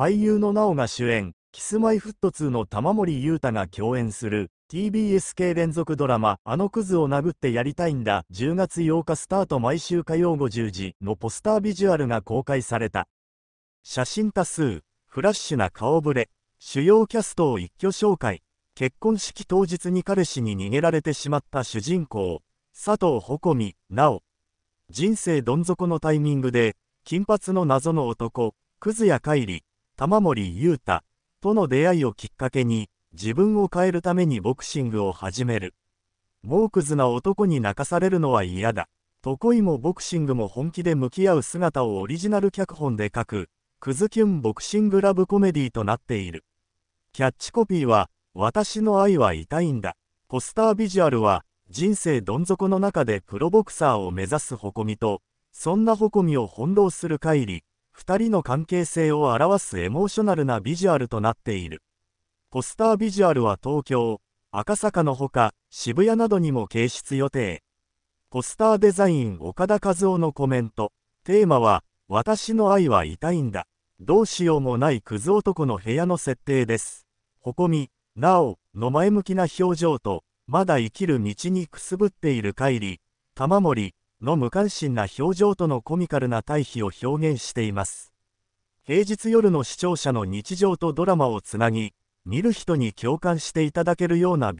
俳優のなおが主演、キスマイフット2の玉森裕太が共演する TBS 系連続ドラマ「あのクズを殴ってやりたいんだ」10月8日スタート毎週火曜50時のポスタービジュアルが公開された写真多数フラッシュな顔ぶれ主要キャストを一挙紹介結婚式当日に彼氏に逃げられてしまった主人公佐藤穂美なお人生どん底のタイミングで金髪の謎の男クズやかいり、玉森裕太との出会いをきっかけに自分を変えるためにボクシングを始めるもうクズな男に泣かされるのは嫌だと恋もボクシングも本気で向き合う姿をオリジナル脚本で書くクズキュンボクシングラブコメディとなっているキャッチコピーは私の愛は痛いんだポスタービジュアルは人生どん底の中でプロボクサーを目指すこみとそんな誇みを翻弄する乖離2人の関係性を表すエモーショナルなビジュアルとなっている。ポスタービジュアルは東京、赤坂のほか渋谷などにも掲出予定。ポスターデザイン岡田和夫のコメント、テーマは、私の愛は痛いんだ。どうしようもないクズ男の部屋の設定です。ほこみ、なお、の前向きな表情と、まだ生きる道にくすぶっている帰り、玉森、の無関心な表情とのコミカルな対比を表現しています。平日夜の視聴者の日常とドラマをつなぎ、見る人に共感していただけるような